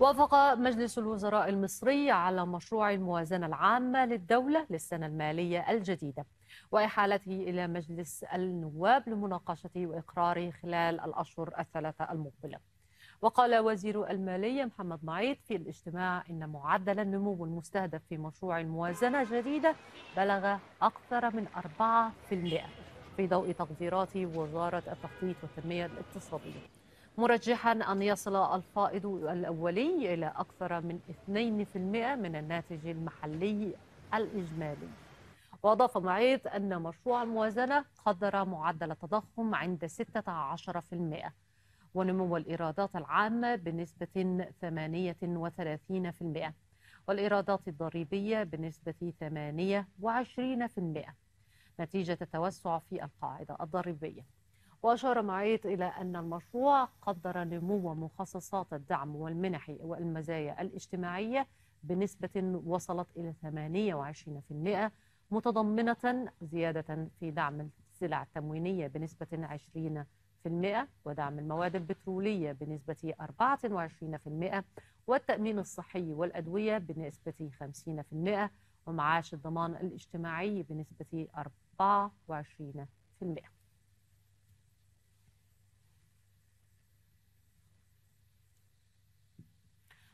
وافق مجلس الوزراء المصري على مشروع الموازنة العامة للدولة للسنة المالية الجديدة وإحالته إلى مجلس النواب لمناقشته وإقراره خلال الأشهر الثلاثة المقبلة وقال وزير المالية محمد معيط في الاجتماع إن معدل النمو المستهدف في مشروع الموازنة الجديدة بلغ أكثر من 4% في ضوء تقديرات وزارة التخطيط والتنمية الاقتصادية مرجحا أن يصل الفائض الأولي إلى أكثر من 2% من الناتج المحلي الإجمالي وأضاف معيط أن مشروع الموازنة قدر معدل التضخم عند 16% ونمو الإيرادات العامة بنسبة 38% والإيرادات الضريبية بنسبة 28% نتيجة التوسع في القاعدة الضريبية وأشار معيط إلى أن المشروع قدر نمو مخصصات الدعم والمنح والمزايا الاجتماعية بنسبة وصلت إلى 28% متضمنة زيادة في دعم السلع التموينية بنسبة 20% ودعم المواد البترولية بنسبة 24% والتأمين الصحي والأدوية بنسبة 50% ومعاش الضمان الاجتماعي بنسبة 24%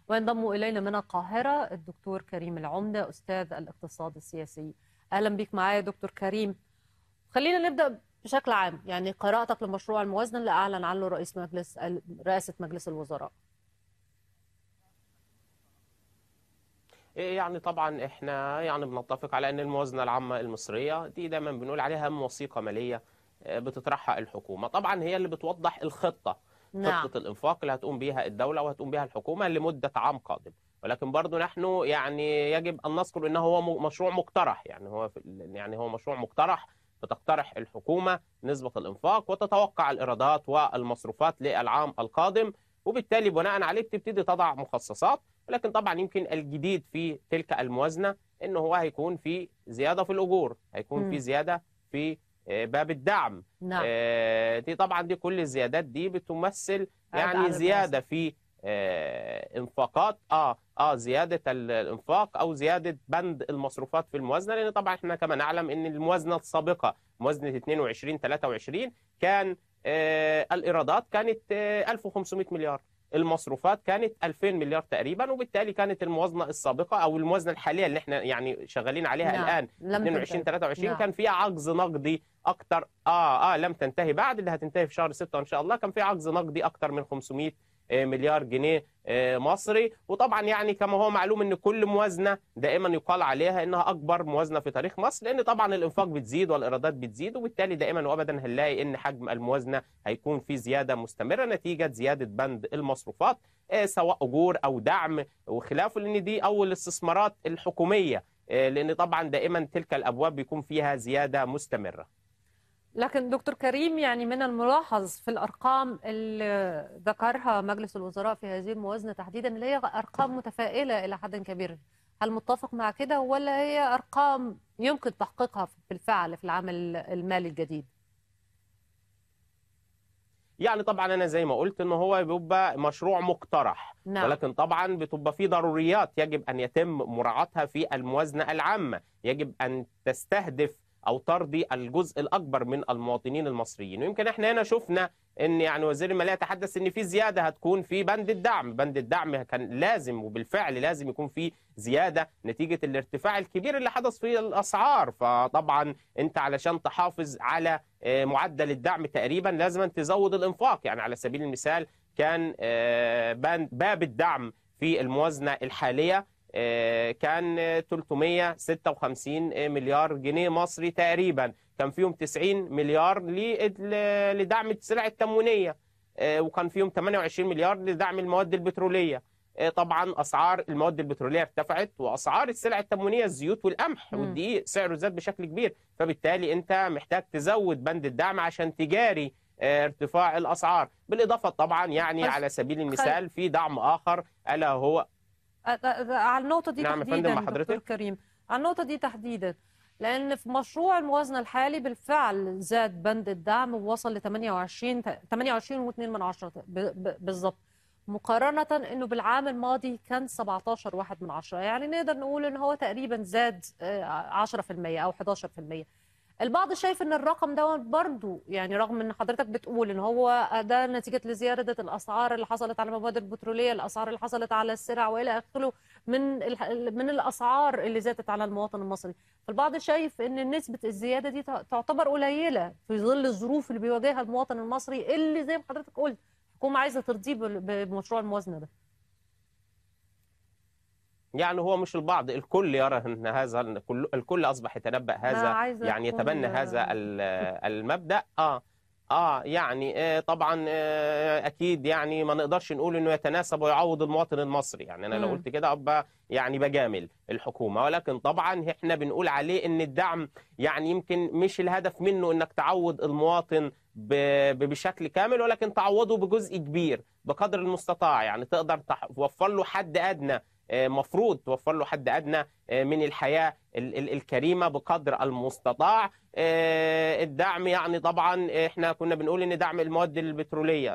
وينضم الينا من القاهره الدكتور كريم العمده استاذ الاقتصاد السياسي اهلا بيك معايا دكتور كريم خلينا نبدا بشكل عام يعني قراءتك لمشروع الموازنه اللي اعلن عنه رئيس مجلس رئاسه مجلس الوزراء إيه، يعني طبعا احنا يعني بنتفق على ان الموازنه العامه المصريه دي دايما بنقول عليها اهم وثيقه ماليه آه، بتطرحها الحكومه طبعا هي اللي بتوضح الخطه نعم. خطه الانفاق اللي هتقوم بيها الدوله وهتقوم بيها الحكومه لمده عام قادم ولكن برضه نحن يعني يجب ان نذكر انه هو مشروع مقترح يعني هو يعني هو مشروع مقترح بتقترح الحكومه نسبه الانفاق وتتوقع الايرادات والمصروفات للعام القادم وبالتالي بناء عليه بتبتدي تضع مخصصات ولكن طبعا يمكن الجديد في تلك الموازنه انه هو هيكون في زياده في الاجور هيكون م. في زياده في آه، باب الدعم نعم. آه، دي طبعا دي كل الزيادات دي بتمثل يعني زياده في آه، انفاقات اه اه زياده الانفاق او زياده بند المصروفات في الموازنه لان طبعا احنا كما نعلم ان الموازنه السابقه موازنه 22 23 كان الايرادات كانت 1500 مليار المصروفات كانت 2000 مليار تقريبا وبالتالي كانت الموازنه السابقه او الموازنه الحاليه اللي احنا يعني شغالين عليها نعم. الان 22 23 نعم. كان فيها عجز نقدي اكتر اه اه لم تنتهي بعد اللي هتنتهي في شهر 6 ان شاء الله كان في عجز نقدي اكتر من 500 آه، مليار جنيه آه، مصري وطبعا يعني كما هو معلوم ان كل موازنه دائما يقال عليها انها اكبر موازنه في تاريخ مصر لان طبعا الانفاق بتزيد والايرادات بتزيد وبالتالي دائما وابدا هنلاقي ان حجم الموازنه هيكون في زياده مستمره نتيجه زياده بند المصروفات آه، سواء اجور او دعم وخلافه لان دي اول استثمارات الحكوميه لان طبعا دائما تلك الابواب بيكون فيها زياده مستمره لكن دكتور كريم يعني من الملاحظ في الارقام اللي ذكرها مجلس الوزراء في هذه الموازنه تحديدا اللي هي ارقام متفائله الى حد كبير هل متفق مع كده ولا هي ارقام يمكن تحقيقها بالفعل في العام المالي الجديد يعني طبعا انا زي ما قلت ان هو بيبقى مشروع مقترح نعم. ولكن طبعا بتبقى في ضروريات يجب ان يتم مراعاتها في الموازنه العامه يجب ان تستهدف او ترضي الجزء الاكبر من المواطنين المصريين ويمكن احنا هنا شفنا ان يعني وزير الماليه تحدث ان في زياده هتكون في بند الدعم بند الدعم كان لازم وبالفعل لازم يكون في زياده نتيجه الارتفاع الكبير اللي حدث في الاسعار فطبعا انت علشان تحافظ على آه، معدل الدعم تقريبا لازم تزود الانفاق يعني على سبيل المثال كان آه، باب الدعم في الموازنه الحاليه آه، كان 356 مليار جنيه مصري تقريبا كان فيهم 90 مليار لدعم السلع التموينيه آه، وكان فيهم 28 مليار لدعم المواد البتروليه آه، طبعا اسعار المواد البتروليه ارتفعت واسعار السلع التموينيه الزيوت والقمح والدقيق سعره زاد بشكل كبير فبالتالي انت محتاج تزود بند الدعم عشان تجاري ارتفاع الاسعار بالاضافه طبعا يعني طيب، على سبيل المثال في دعم اخر الا هو على النقطة دي نعم تحديدا مع حضرتك. دكتور كريم على النقطة دي تحديدا لأن في مشروع الموازنة الحالي بالفعل زاد بند الدعم ووصل ل 28 28.2 من عشرة بالظبط مقارنة أنه بالعام الماضي كان 17.1 من عشرة يعني نقدر نقول ان هو تقريبا زاد 10% آه، أو 11% البعض شايف ان الرقم ده برضو يعني رغم ان حضرتك بتقول ان هو ده نتيجه لزياده الاسعار اللي حصلت على المواد البتروليه الاسعار اللي حصلت على السلع والى اخره من من الاسعار اللي زادت على المواطن المصري فالبعض شايف ان نسبه الزياده دي تعتبر قليله في ظل الظروف اللي بيواجهها المواطن المصري اللي زي ما حضرتك قلت الحكومه عايزه ترضيه بمشروع الموازنه ده يعني هو مش البعض الكل يرى ان هذا الكل اصبح يتنبأ هذا يعني يتبنى هذا المبدأ اه اه يعني آه، طبعا آه، اكيد يعني ما نقدرش نقول انه يتناسب ويعوض المواطن المصري يعني انا لو قلت كده ابقى يعني بجامل الحكومه ولكن طبعا احنا بنقول عليه ان الدعم يعني يمكن مش الهدف منه انك تعوض المواطن بشكل كامل ولكن تعوضه بجزء كبير بقدر المستطاع يعني تقدر توفر له حد ادنى آه، مفروض توفر له حد أدنى آه، من الحياة الكريمة بقدر المستطاع آه، الدعم يعني طبعا احنا كنا بنقول ان دعم المواد البتروليه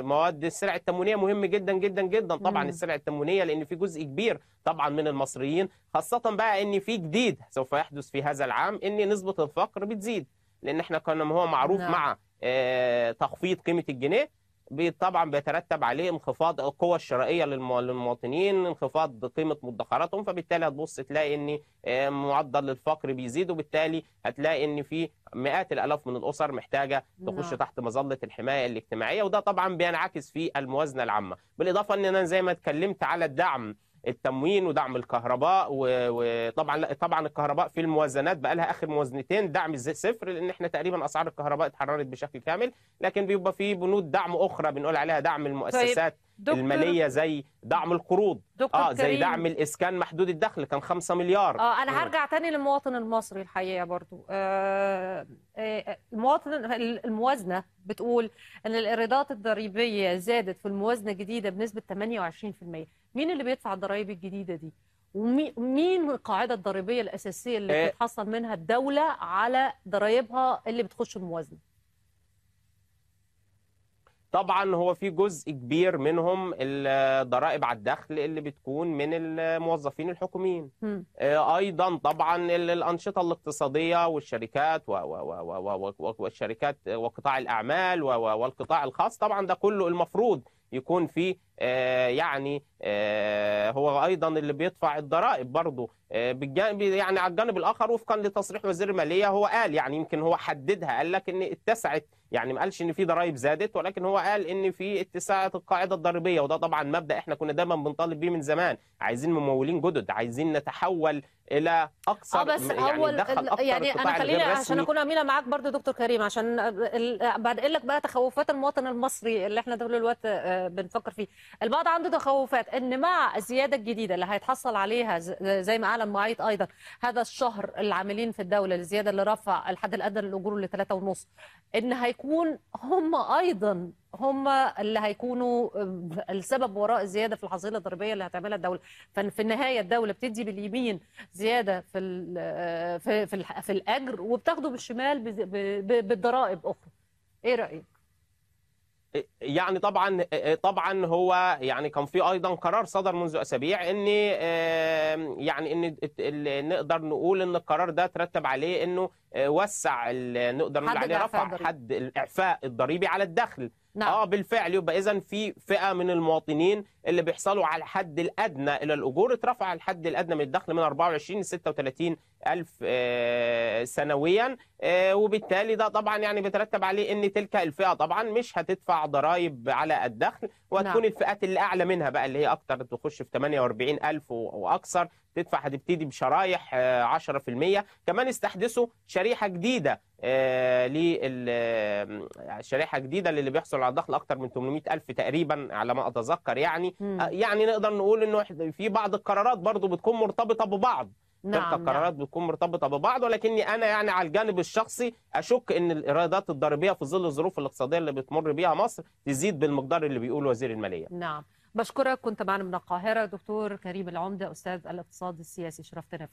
مواد السلع التموينيه مهم جدا جدا جدا طبعا السلع التموينيه لان في جزء كبير طبعا من المصريين خاصه بقى ان في جديد سوف يحدث في هذا العام ان نسبه الفقر بتزيد لان احنا كنا هو معروف نعم. مع تخفيض قيمه الجنيه طبعا بيترتب عليه انخفاض القوة الشرائية للمواطنين انخفاض قيمة مدخراتهم فبالتالي هتبص تلاقي ان آه، معدل الفقر بيزيد وبالتالي هتلاقي ان في مئات الالاف من الاسر محتاجه تخش نعم. تحت مظله الحمايه الاجتماعيه وده طبعا بينعكس في الموازنه العامه بالاضافه اننا زي ما اتكلمت على الدعم التموين ودعم الكهرباء وطبعا طبعا الكهرباء في الموازنات بقى لها اخر موازنتين دعم صفر لان احنا تقريبا اسعار الكهرباء اتحررت بشكل كامل لكن بيبقى في بنود دعم اخرى بنقول عليها دعم طيب. المؤسسات طيب. دكتور... الماليه زي دعم القروض دكتور اه زي دعم الاسكان محدود الدخل كان 5 مليار اه انا هرجع تاني للمواطن المصري الحقيقه برضو آه, آه،, آه، المواطن الموازنه بتقول ان الايرادات الضريبيه زادت في الموازنه الجديده بنسبه 28% مين اللي بيدفع الضرايب الجديده دي ومين القاعده الضريبيه الاساسيه اللي بتحصل آه. بتتحصل منها الدوله على ضرايبها اللي بتخش الموازنه طبعا هو في جزء كبير منهم الضرائب على الدخل اللي بتكون من الموظفين الحكوميين آه، ايضا طبعا الانشطه الاقتصاديه والشركات والشركات وقطاع الاعمال والقطاع الخاص طبعا ده كله المفروض يكون في آه، يعني آه، هو ايضا اللي بيدفع الضرائب برضه بالجانب يعني على الجانب الاخر وفقا لتصريح وزير الماليه هو قال يعني يمكن هو حددها قال لك ان اتسعت يعني ما قالش ان في ضرائب زادت ولكن هو قال ان في اتساع القاعده الضريبيه وده طبعا مبدا احنا كنا دايما بنطالب بيه من زمان عايزين ممولين جدد عايزين نتحول الى اقصى آه بس يعني هو دخل يعني انا خليني عشان اكون امينه معاك برضو دكتور كريم عشان اقول لك بقى تخوفات المواطن المصري اللي احنا طول الوقت آه، بنفكر فيه البعض عنده تخوفات ان مع الزياده الجديده اللي هيتحصل عليها زي ما اعلن معيط ايضا هذا الشهر العاملين في الدوله الزياده اللي رفع الحد الادنى للاجور ل 3.5 ان هيكون هم ايضا هم اللي هيكونوا آه، السبب وراء الزياده في الحصيله الضريبيه اللي هتعملها الدوله ففي النهايه الدوله بتدي باليمين زياده في آه، في في, في الاجر وبتاخده بالشمال بالضرائب اخرى ايه رايك إيه، يعني طبعا إيه، إيه، طبعا هو يعني كان في ايضا قرار صدر منذ اسابيع ان يعني ان نقدر نقول ان القرار ده ترتب عليه انه آه، وسع نقدر نقول عليه رفع حد الاعفاء الضريبي على الدخل نعم. اه بالفعل يبقى اذا في فئه من المواطنين اللي بيحصلوا على الحد الادنى الى الاجور اترفع الحد الادنى من الدخل من 24 ل 36 الف آه، سنويا آه، وبالتالي ده طبعا يعني بيترتب عليه ان تلك الفئه طبعا مش هتدفع ضرائب على الدخل وهتكون نعم. الفئات اللي اعلى منها بقى اللي هي اكتر تخش في 48 الف واكثر تدفع هتبتدي بشرايح 10% آه، كمان استحدثوا شريحه جديده آه، لل شريحه جديده للي بيحصل على دخل اكتر من 800 الف تقريبا على ما اتذكر يعني م. آه، يعني نقدر نقول انه في بعض القرارات برضو بتكون مرتبطه ببعض نعم, نعم. القرارات نعم. بتكون مرتبطه ببعض ولكني انا يعني على الجانب الشخصي اشك ان الايرادات الضريبيه في ظل الظروف الاقتصاديه اللي بتمر بيها مصر تزيد بالمقدار اللي بيقوله وزير الماليه نعم بشكرك كنت معنا من القاهرة دكتور كريم العمدة أستاذ الاقتصاد السياسي شرفتنا